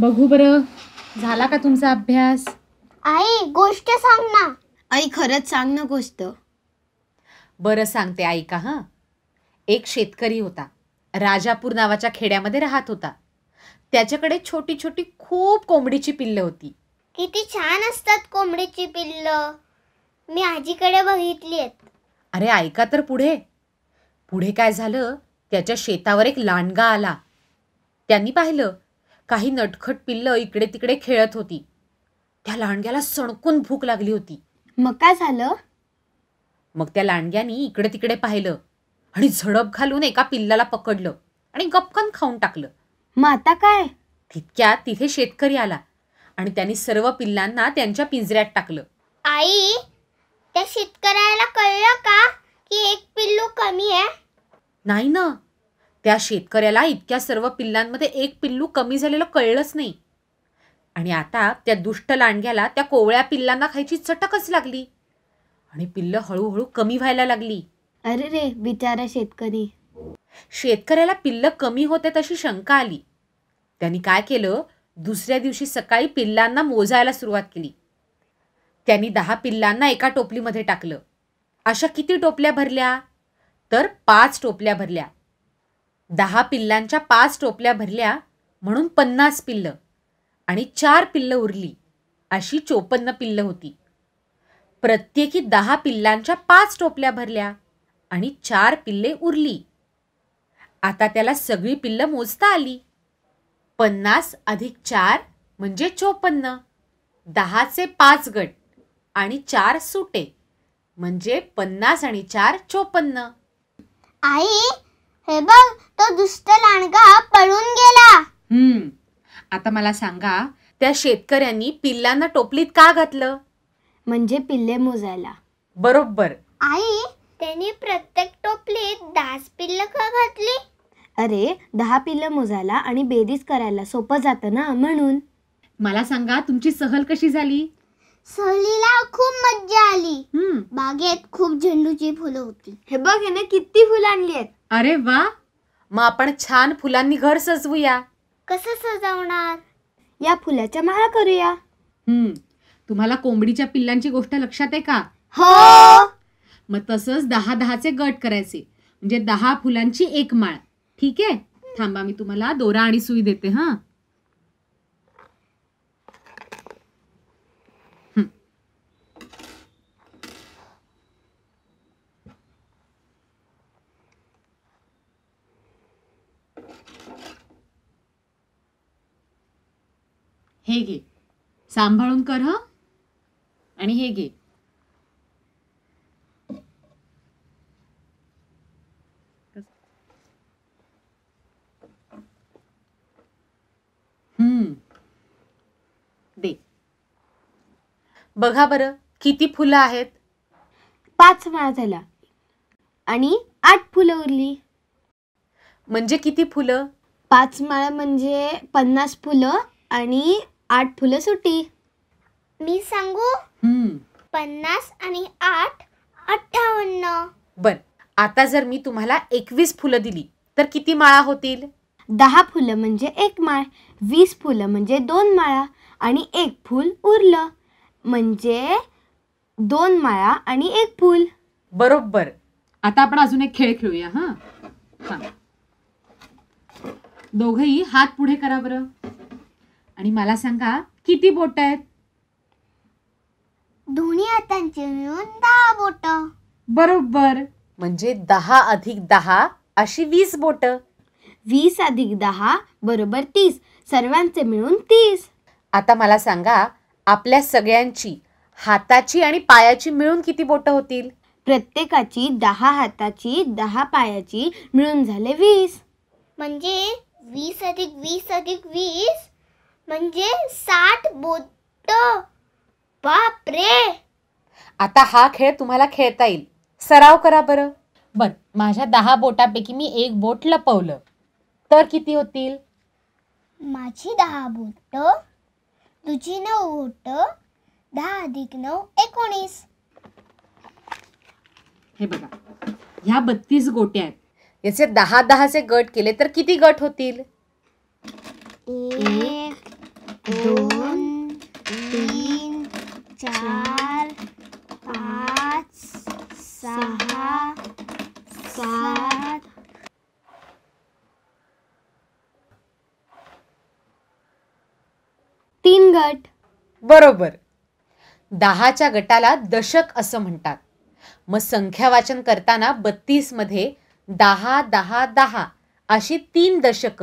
बघू बरं झाला का तुमचा अभ्यास आई गोष्ट सांग ना आई खरंच सांग ना गोष्ट बरं सांगते ऐका हा एक शेतकरी होता राजापूर नावाच्या खेड्यामध्ये राहत होता त्याच्याकडे छोटी छोटी खूप कोंबडीची पिल्ल होती किती छान असतात कोंबडीची पिल्ल मी आजीकडे बघितली आहेत अरे ऐका तर पुढे पुढे काय झालं त्याच्या शेतावर एक लांडगा आला त्यांनी पाहिलं काही नटखट पिल्ल इकडे तिकडे खेळत होती त्या लांडग्याला सणकून भूक लागली होती मग काय झालं मग त्या लांडग्यानी इकडे तिकडे पाहिलं आणि झडप घालून एका पिल्लाला पकडलं आणि गपकन खाऊन टाकलं मग आता काय तितक्यात तिथे शेतकरी आला आणि त्यांनी सर्व पिल्लांना त्यांच्या पिंजऱ्यात टाकलं आई त्या शेतकऱ्याला कळलं का की एक पिल्लू कमी आहे नाही ना त्या शेतकऱ्याला इतक्या सर्व पिल्लांमध्ये एक पिल्लू कमी झालेलं कळलंच नाही आणि आता त्या दुष्ट लांडग्याला त्या कोवळ्या पिल्लांना खायची चटकच लागली आणि पिल्लं हळूहळू कमी व्हायला लागली अरे रे बिचारा शेतकरी शेतकऱ्याला पिल्लं कमी होते तशी शंका आली त्यांनी काय केलं दुसऱ्या दिवशी सकाळी पिल्लांना मोजायला सुरुवात केली त्यांनी दहा पिल्लांना एका टोपलीमध्ये टाकलं अशा किती टोपल्या भरल्या तर पाच टोपल्या भरल्या दहा पिल्लांच्या पाच टोपल्या भरल्या म्हणून पन्नास पिल्लं आणि चार पिल्लं उरली अशी चोपन्न पिल्लं होती प्रत्येकी दहा पिल्लांच्या पाच टोपल्या भरल्या आणि चार पिल्ले उरली आता त्याला सगळी पिल्लं मोजता आली पन्नास अधिक चार म्हणजे चोपन्न दहाचे पाच गट आणि चार सुटे म्हणजे पन्नास आणि चार चोपन्न आई हे बघ तो दुष्ट लांडगा पळून गेला हम्म आता मला सांगा त्या शेतकऱ्यांनी पिल्लांना टोपलीत का घातलं म्हणजे पिल्ले मोजायला बरोबर आई त्यांनी प्रत्येक टोपलीत दास पिल्ल का घातली अरे दहा पिल्ल मोजायला आणि बेरीज करायला सोपं जातं ना म्हणून मला सांगा तुमची सहल कशी झाली सहलीला खूप मज्जा आली बागेत खूप झेंडूची फुलं होती हे बघ याने किती फुलं आणली आहेत अरे वा मग आपण छान फुलांनी घर सजवूया कसं सजवणार या फुलाच्या माळा करूया हम्म तुम्हाला कोंबडीच्या पिल्लांची गोष्ट लक्षात आहे का हो मग तसंच दहा दहाचे गट करायचे म्हणजे दहा फुलांची एक माळ ठीक आहे थांबा मी तुम्हाला दोरा आणि सुई देते हां हे घे सांभाळून कर आणि हे घे दे बघा बरं किती फुलं आहेत पाच माळा झाला आणि आठ फुलं उरली म्हणजे किती फुलं पाच माळा म्हणजे पन्नास फुलं आणि आठ फुलं सुटी मी सांगू पन्नास आणि आठ अठ्ठावन्न बर आता जर मी तुम्हाला एकवीस फुलं दिली तर किती माळा होतील दहा फुलं म्हणजे एक माळ वीस फुलं म्हणजे दोन माळा आणि एक फूल उरलं म्हणजे दोन माळा आणि एक फूल बरोबर आता आपण अजून एक खेळ खेळूया हा दोघही हात पुढे करा बरं आणि मला सांगा किती बोट आहेत दोन्ही हातांचे मिळून दहा बोट बरोबर म्हणजे दहा अधिक दहा अशी वीस बोट वीस अधिक दहा बरोबर तीस सर्वांचे मिळून तीस आता मला सांगा आपल्या सगळ्यांची हाताची आणि पायाची मिळून किती बोट होतील प्रत्येकाची दहा हाताची दहा पायाची मिळून झाले वीस म्हणजे वीस अधिक वीस अधिक वीस म्हणजे साठ बोट बाप रे आता हा खेळ तुम्हाला खेळता येईल सराव करा बरं बर माझ्या दहा बोटापैकी मी एक बोट लपवलं तर किती होतील माझी दहा बोट तुझी नऊ बोट दहा अधिक नऊ एकोणीस हे बघा ह्या बत्तीस गोट्या आहेत याचे दहा दहाचे गट केले तर किती गट होतील दोन तीन चार पाच तीन गट बरोबर दहाच्या गटाला दशक असं म्हणतात मग संख्या वाचन करताना मध्ये दहा दहा दहा अशी तीन दशक,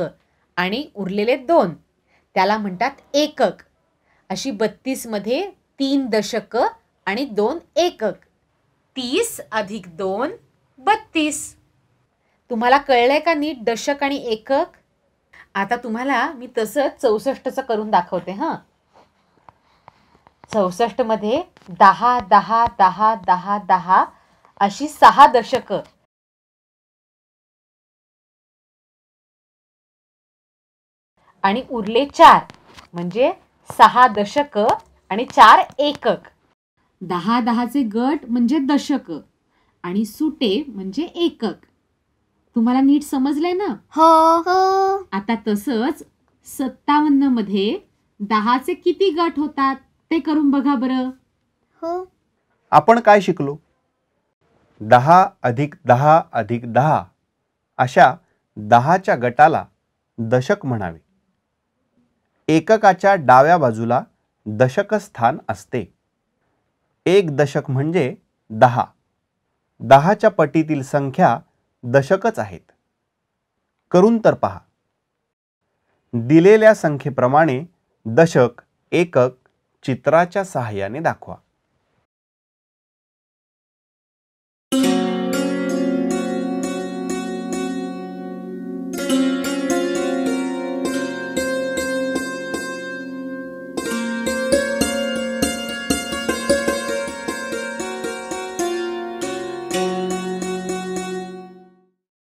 आणि उरलेले दोन त्याला म्हणतात एकक अशी बत्तीसमध्ये तीन दशक आणि दोन एकक तीस अधिक दोन बत्तीस तुम्हाला कळलं का नीट दशक आणि एकक आता तुम्हाला मी तसंच चौसष्टचं करून दाखवते हां चौसष्टमध्ये दहा दहा दहा दहा दहा अशी सहा दशकं आणि उरले चार म्हणजे सहा दशक आणि चार एकक दहा दहाचे गट म्हणजे दशक आणि सुटे म्हणजे एकक तुम्हाला नीट समजलंय ना हो हो आता तसंच सत्तावन्न मध्ये दहाचे किती गट होतात ते करून बघा बरं हो आपण काय शिकलो दहा अधिक दहा अधिक दहा अशा दहाच्या गटाला दशक म्हणावे एककाच्या डाव्या बाजूला दशक स्थान असते एक दशक म्हणजे दहा दहाच्या पटीतील संख्या दशकच आहेत करून तर पहा दिलेल्या संख्येप्रमाणे दशक एकक चित्राच्या सहाय्याने दाखवा